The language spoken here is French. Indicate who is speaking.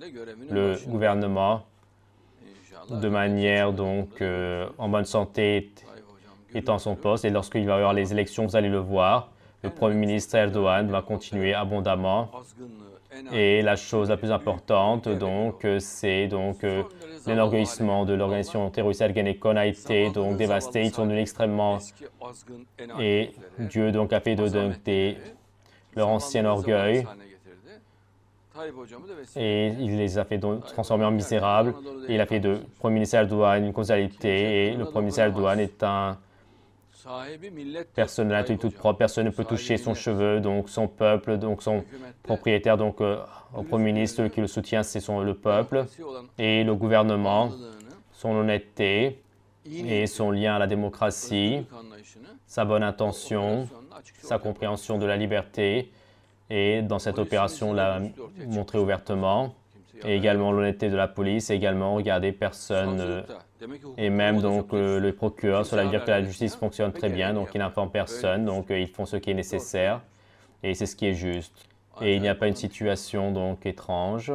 Speaker 1: Le gouvernement de manière donc euh, en bonne santé est en son poste et lorsqu'il va y avoir les élections, vous allez le voir, le Premier ministre Erdogan va continuer abondamment et la chose la plus importante, donc, c'est donc euh, de l'organisation terroriste Ergenekon a été donc dévasté. Ils sont devenus extrêmement et Dieu donc a fait de, donc, leur ancien orgueil. Et il les a fait transformer en misérables. Et il a fait de Premier ministre Erdogan une causalité. Et le Premier ministre Erdogan est un personne à toute propre. Personne ne peut toucher son cheveu, donc son peuple, donc son propriétaire. Donc, euh, au Premier ministre qui le soutient, c'est le peuple. Et le gouvernement, hein. son honnêteté, et son lien à la démocratie, sa bonne intention, sa compréhension de la liberté, et dans cette opération l'a montré ouvertement, et également l'honnêteté de la police, et également regarder personne, euh, et même donc euh, le procureur, cela veut dire que la justice hein, fonctionne très bien, donc il n'informe personne, donc euh, ils font ce qui est nécessaire, et c'est ce qui est juste. Et il n'y a pas une situation donc étrange.